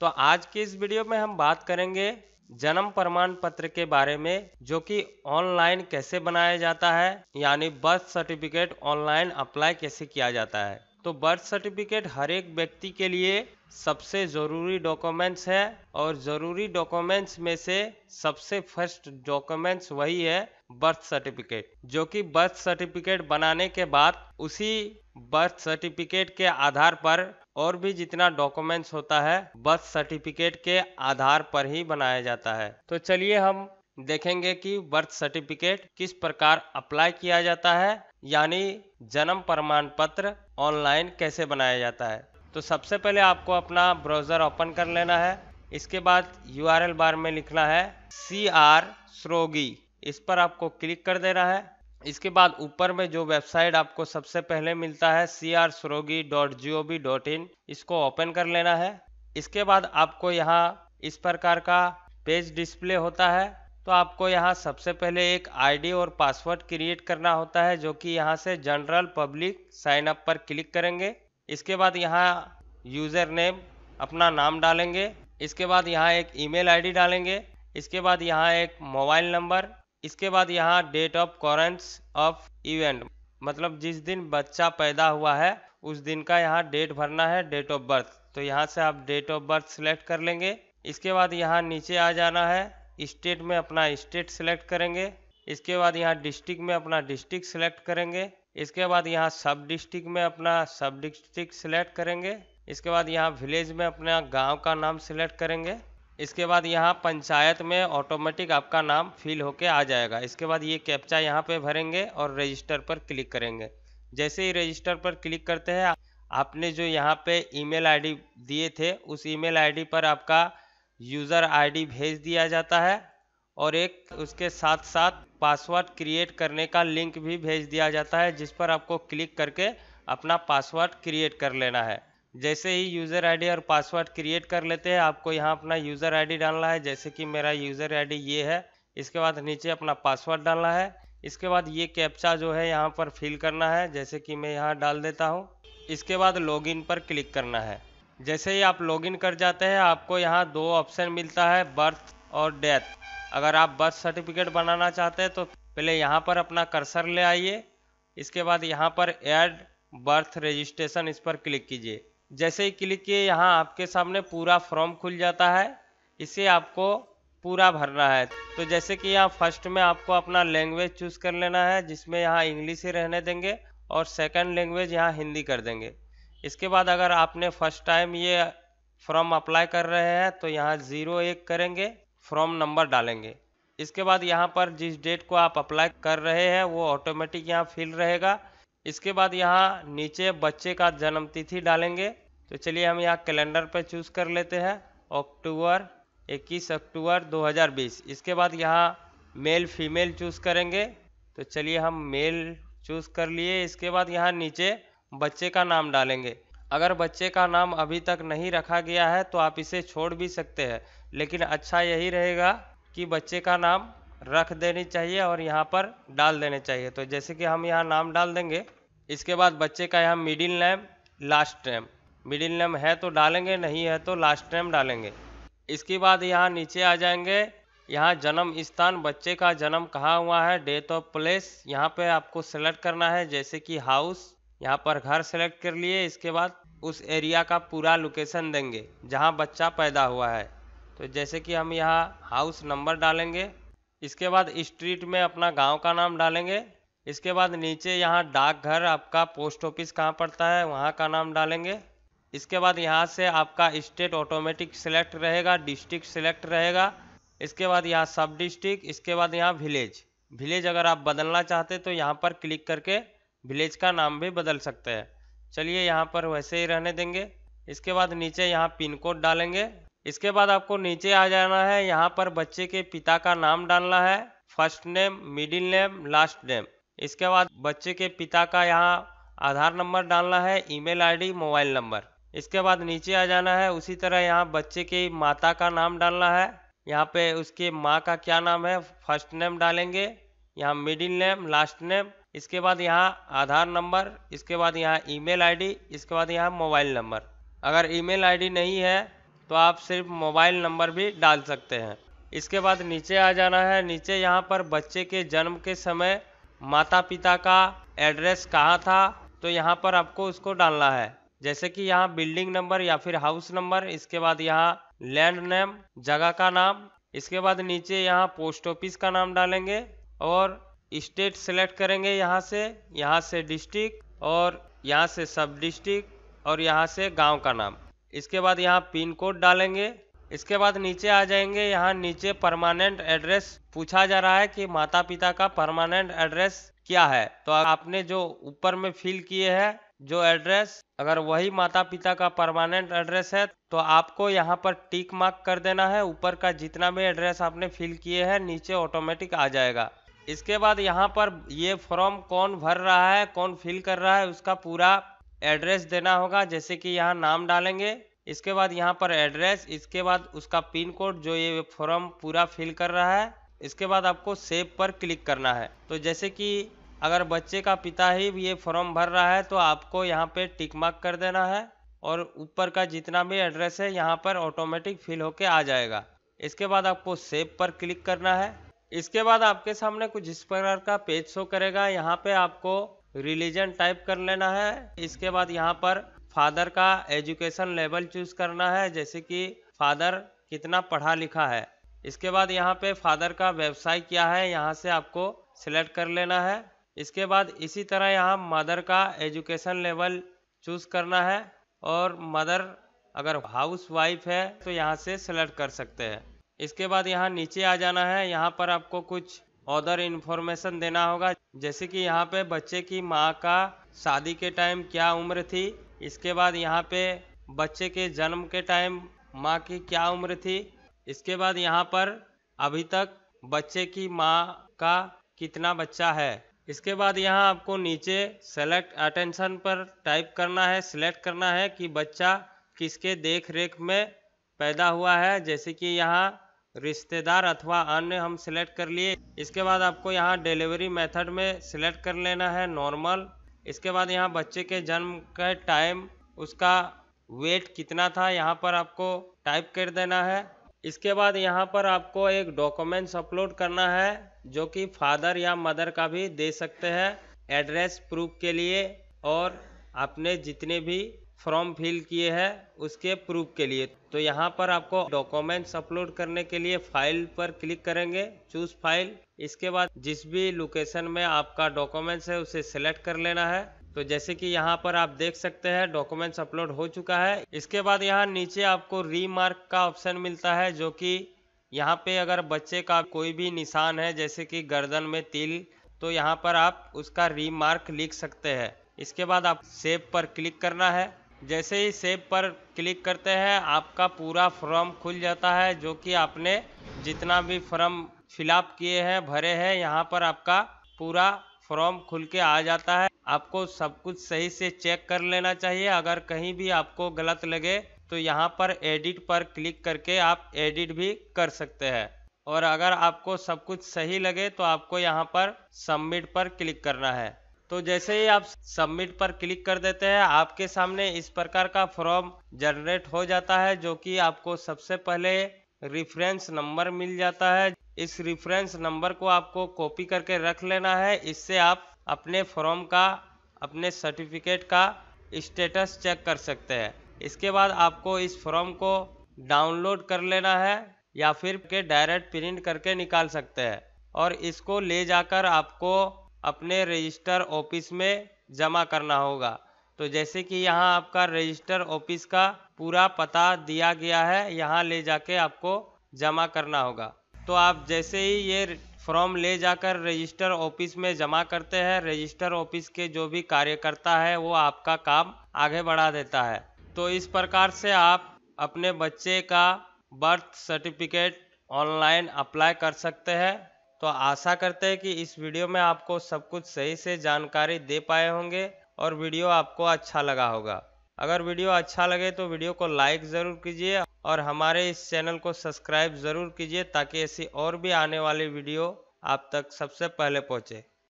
तो आज के इस वीडियो में हम बात करेंगे जन्म प्रमाण पत्र के बारे में जो कि ऑनलाइन कैसे बनाया जाता है यानी बर्थ सर्टिफिकेट ऑनलाइन अप्लाई कैसे किया जाता है तो बर्थ सर्टिफिकेट हर एक व्यक्ति के लिए सबसे ज़रूरी डॉक्यूमेंट्स है और ज़रूरी डॉक्यूमेंट्स में से सबसे फर्स्ट डॉक्यूमेंट्स वही है बर्थ सर्टिफिकेट जो कि बर्थ सर्टिफिकेट बनाने के बाद उसी बर्थ सर्टिफिकेट के आधार पर और भी जितना डॉक्यूमेंट्स होता है बर्थ सर्टिफिकेट के आधार पर ही बनाया जाता है तो चलिए हम देखेंगे कि बर्थ सर्टिफिकेट किस प्रकार अप्लाई किया जाता है यानी जन्म प्रमाण पत्र ऑनलाइन कैसे बनाया जाता है तो सबसे पहले आपको अपना ब्राउज़र ओपन कर लेना है इसके बाद यू बार में लिखना है सी आर स्रोगी इस पर आपको क्लिक कर देना है इसके बाद ऊपर में जो वेबसाइट आपको सबसे पहले मिलता है C R dot G O V dot in इसको ओपन कर लेना है इसके बाद आपको यहाँ इस प्रकार का पेज डिस्प्ले होता है तो आपको यहाँ सबसे पहले एक आईडी और पासवर्ड क्रिएट करना होता है जो कि यहाँ से जनरल पब्लिक साइन अप पर क्लिक करेंगे इसके बाद यहाँ यूज़र नेम अपना नाम डालेंगे इसके बाद यहाँ एक ईमेल आईडी डालेंगे इसके बाद यहाँ एक मोबाइल नंबर इसके बाद यहाँ date of occurrence of event मतलब जिस दिन बच्चा पैदा हुआ है उस दिन का यहाँ डेट भरना है डेट ऑफ बर्थ तो यहाँ से आप डेट ऑफ बर्थ सिलेक्ट कर लेंगे इसके बाद यहाँ नीचे आ जाना है स्टेट में अपना स्टेट सिलेक्ट करेंगे इसके बाद यहाँ डिस्ट्रिक्ट में अपना डिस्ट्रिक्ट सिलेक्ट करेंगे इसके बाद यहाँ सब डिस्ट्रिक्ट में अपना सब डिस्ट्रिक्ट सिलेक्ट करेंगे इसके बाद यहाँ विलेज में अपना गांव का नाम सिलेक्ट करेंगे इसके बाद यहाँ पंचायत में ऑटोमेटिक आपका नाम फिल होके आ जाएगा इसके बाद ये कैप्चा यहाँ पे भरेंगे और रजिस्टर पर क्लिक करेंगे जैसे ही रजिस्टर पर क्लिक करते हैं आपने जो यहाँ पे ईमेल आईडी दिए थे उस ईमेल आईडी पर आपका यूज़र आईडी भेज दिया जाता है और एक उसके साथ साथ पासवर्ड क्रिएट करने का लिंक भी भेज दिया जाता है जिस पर आपको क्लिक करके अपना पासवर्ड क्रिएट कर लेना है जैसे ही यूज़र आईडी और पासवर्ड क्रिएट कर लेते हैं आपको यहाँ अपना यूज़र आईडी डालना है जैसे कि मेरा यूज़र आईडी ये है इसके बाद नीचे अपना पासवर्ड डालना है इसके बाद ये कैप्चा जो है यहाँ पर फिल करना है जैसे कि मैं यहाँ डाल देता हूँ इसके बाद लॉगिन पर क्लिक करना है जैसे ही आप लॉगिन कर जाते हैं आपको यहाँ दो ऑप्शन मिलता है बर्थ और डेथ अगर आप बर्थ सर्टिफिकेट बनाना चाहते हैं तो पहले यहाँ पर अपना कर्सर ले आइए इसके बाद यहाँ पर एड बर्थ रजिस्ट्रेशन इस पर क्लिक कीजिए जैसे ही क्लिक किए यहाँ आपके सामने पूरा फॉर्म खुल जाता है इसे आपको पूरा भरना है तो जैसे कि यहाँ फर्स्ट में आपको अपना लैंग्वेज चूज़ कर लेना है जिसमें यहाँ इंग्लिश ही रहने देंगे और सेकंड लैंग्वेज यहाँ हिंदी कर देंगे इसके बाद अगर आपने फर्स्ट टाइम ये फॉर्म अप्लाई कर रहे हैं तो यहाँ ज़ीरो एक करेंगे फॉर्म नंबर डालेंगे इसके बाद यहाँ पर जिस डेट को आप अप्लाई कर रहे हैं वो ऑटोमेटिक यहाँ फिल रहेगा इसके बाद यहाँ नीचे बच्चे का जन्म तिथि डालेंगे तो चलिए हम यहाँ कैलेंडर पर चूज कर लेते हैं अक्टूबर 21 अक्टूबर 2020 इसके बाद यहाँ मेल फीमेल चूज करेंगे तो चलिए हम मेल चूज कर लिए इसके बाद यहाँ नीचे बच्चे का नाम डालेंगे अगर बच्चे का नाम अभी तक नहीं रखा गया है तो आप इसे छोड़ भी सकते हैं लेकिन अच्छा यही रहेगा कि बच्चे का नाम रख देनी चाहिए और यहाँ पर डाल देने चाहिए तो जैसे कि हम यहाँ नाम डाल देंगे इसके बाद बच्चे का यहाँ middle name last name middle name है तो डालेंगे नहीं है तो लास्ट नेम डालेंगे इसके बाद यहाँ नीचे आ जाएंगे यहाँ जन्म स्थान बच्चे का जन्म कहाँ हुआ है डेट ऑफ प्लेस यहाँ पे आपको सेलेक्ट करना है जैसे कि हाउस यहाँ पर घर सेलेक्ट कर लिए इसके बाद उस एरिया का पूरा लोकेशन देंगे जहाँ बच्चा पैदा हुआ है तो जैसे कि हम यहाँ हाउस नंबर डालेंगे इसके बाद स्ट्रीट में अपना गांव का नाम डालेंगे इसके बाद नीचे यहाँ डाकघर आपका पोस्ट ऑफिस कहाँ पड़ता है वहाँ का नाम डालेंगे इसके बाद यहाँ से आपका स्टेट ऑटोमेटिक सिलेक्ट रहेगा डिस्ट्रिक्ट सिलेक्ट रहेगा इसके बाद यहाँ सब डिस्ट्रिक्ट इसके बाद यहाँ विलेज विलेज अगर आप बदलना चाहते तो यहाँ पर क्लिक करके विलेज का नाम भी बदल सकते हैं चलिए यहाँ पर वैसे ही रहने देंगे इसके बाद नीचे यहाँ पिन कोड डालेंगे इसके बाद आपको नीचे आ जाना है यहाँ पर बच्चे के पिता का नाम डालना है first name middle name last name इसके बाद बच्चे के पिता का यहाँ आधार नंबर डालना है ईमेल आईडी मोबाइल नंबर इसके बाद नीचे आ जाना है उसी तरह यहाँ बच्चे के माता का नाम डालना है यहाँ पे उसके माँ का क्या नाम है फर्स्ट नेम डालेंगे यहाँ मिडिल नेम लास्ट नेम इसके बाद यहाँ आधार नंबर इसके बाद यहाँ ईमेल आईडी इसके बाद यहाँ मोबाइल नंबर अगर ईमेल आईडी नहीं है तो आप सिर्फ मोबाइल नंबर भी डाल सकते हैं इसके बाद नीचे आ जाना है नीचे यहाँ पर बच्चे के जन्म के समय माता पिता का एड्रेस कहाँ था तो यहाँ पर आपको उसको डालना है जैसे कि यहाँ बिल्डिंग नंबर या फिर हाउस नंबर इसके बाद यहाँ लैंड नेम जगह का नाम इसके बाद नीचे यहाँ पोस्ट ऑफिस का नाम डालेंगे और स्टेट सेलेक्ट करेंगे यहाँ से यहाँ से डिस्ट्रिक्ट और यहाँ से सब डिस्ट्रिक्ट और यहाँ से गांव का नाम इसके बाद यहाँ पिन कोड डालेंगे इसके बाद नीचे आ जाएंगे यहाँ नीचे परमानेंट एड्रेस पूछा जा रहा है कि माता पिता का परमानेंट एड्रेस क्या है तो आपने जो ऊपर में फिल किए हैं जो एड्रेस अगर वही माता पिता का परमानेंट एड्रेस है तो आपको यहाँ पर टिक मार्क कर देना है ऊपर का जितना भी एड्रेस आपने फिल किए हैं नीचे ऑटोमेटिक आ जाएगा इसके बाद यहाँ पर ये फॉर्म कौन भर रहा है कौन फिल कर रहा है उसका पूरा एड्रेस देना होगा जैसे कि यहाँ नाम डालेंगे इसके बाद यहाँ पर एड्रेस इसके बाद उसका पिन कोड जो ये फॉर्म पूरा फिल कर रहा है इसके बाद आपको सेव पर क्लिक करना है तो जैसे कि अगर बच्चे का पिता ही ये फॉर्म भर रहा है तो आपको यहाँ पे टिक मार्क कर देना है और ऊपर का जितना भी एड्रेस है यहाँ पर ऑटोमेटिक फिल होके आ जाएगा इसके बाद आपको सेव पर क्लिक करना है इसके बाद आपके सामने कुछ इस प्रकार का पेज शो करेगा यहाँ पे आपको रिलीजन टाइप कर लेना है इसके बाद यहाँ पर फादर का एजुकेशन लेवल चूज करना है जैसे कि फादर कितना पढ़ा लिखा है इसके बाद यहाँ पे फादर का व्यवसाय क्या है यहाँ से आपको सिलेक्ट कर लेना है इसके बाद इसी तरह यहाँ मदर का एजुकेशन लेवल चूज करना है और मदर अगर हाउस वाइफ है तो यहाँ से सिलेक्ट कर सकते हैं इसके बाद यहाँ नीचे आ जाना है यहाँ पर आपको कुछ अदर इन्फॉर्मेशन देना होगा जैसे कि यहाँ पे बच्चे की माँ का शादी के टाइम क्या उम्र थी इसके बाद यहाँ पे बच्चे के जन्म के टाइम माँ की क्या उम्र थी इसके बाद यहाँ पर अभी तक बच्चे की माँ का कितना बच्चा है इसके बाद यहाँ आपको नीचे सेलेक्ट अटेंशन पर टाइप करना है सिलेक्ट करना है कि बच्चा किसके देख रेख में पैदा हुआ है जैसे कि यहाँ रिश्तेदार अथवा अन्य हम सिलेक्ट कर लिए इसके बाद आपको यहाँ डिलीवरी मेथड में सिलेक्ट कर लेना है नॉर्मल इसके बाद यहाँ बच्चे के जन्म के टाइम उसका वेट कितना था यहाँ पर आपको टाइप कर देना है इसके बाद यहाँ पर आपको एक डॉक्यूमेंट्स अपलोड करना है जो कि फादर या मदर का भी दे सकते हैं एड्रेस प्रूफ के लिए और आपने जितने भी फॉर्म फिल किए हैं उसके प्रूफ के लिए तो यहाँ पर आपको डॉक्यूमेंट्स अपलोड करने के लिए फाइल पर क्लिक करेंगे चूज फाइल इसके बाद जिस भी लोकेशन में आपका डॉक्यूमेंट्स है उसे सिलेक्ट कर लेना है तो जैसे कि यहाँ पर आप देख सकते हैं डॉक्यूमेंट्स अपलोड हो चुका है इसके बाद यहाँ नीचे आपको रीमार्क का ऑप्शन मिलता है जो कि यहाँ पे अगर बच्चे का कोई भी निशान है जैसे कि गर्दन में तिल तो यहाँ पर आप उसका रीमार्क लिख सकते हैं इसके बाद आप सेव पर क्लिक करना है जैसे ही सेव पर क्लिक करते हैं आपका पूरा फॉर्म खुल जाता है जो कि आपने जितना भी फॉर्म फिलअप किए हैं भरे हैं यहाँ पर आपका पूरा फॉर्म खुल के आ जाता है आपको सब कुछ सही से चेक कर लेना चाहिए अगर कहीं भी आपको गलत लगे तो यहाँ पर एडिट पर क्लिक करके आप एडिट भी कर सकते हैं और अगर आपको सब कुछ सही लगे तो आपको यहाँ पर सबमिट पर क्लिक करना है तो जैसे ही आप सबमिट पर क्लिक कर देते हैं आपके सामने इस प्रकार का फॉर्म जनरेट हो जाता है जो कि आपको सबसे पहले रिफरेंस नंबर मिल जाता है इस रिफरेंस नंबर को आपको कॉपी करके रख लेना है इससे आप अपने फॉर्म का अपने सर्टिफिकेट का स्टेटस चेक कर सकते हैं इसके बाद आपको इस फॉर्म को डाउनलोड कर लेना है या फिर के डायरेक्ट प्रिंट करके निकाल सकते हैं और इसको ले जाकर आपको अपने रजिस्टर ऑफिस में जमा करना होगा तो जैसे कि यहाँ आपका रजिस्टर ऑफिस का पूरा पता दिया गया है यहाँ ले जाके आपको जमा करना होगा तो आप जैसे ही ये फॉर्म ले जाकर रजिस्टर ऑफिस में जमा करते हैं रजिस्टर ऑफिस के जो भी कार्यकर्ता है वो आपका काम आगे बढ़ा देता है तो इस प्रकार से आप अपने बच्चे का बर्थ सर्टिफिकेट ऑनलाइन अप्लाई कर सकते हैं तो आशा करते हैं कि इस वीडियो में आपको सब कुछ सही से जानकारी दे पाए होंगे और वीडियो आपको अच्छा लगा होगा अगर वीडियो अच्छा लगे तो वीडियो को लाइक ज़रूर कीजिए और हमारे इस चैनल को सब्सक्राइब ज़रूर कीजिए ताकि ऐसी और भी आने वाली वीडियो आप तक सबसे पहले पहुँचे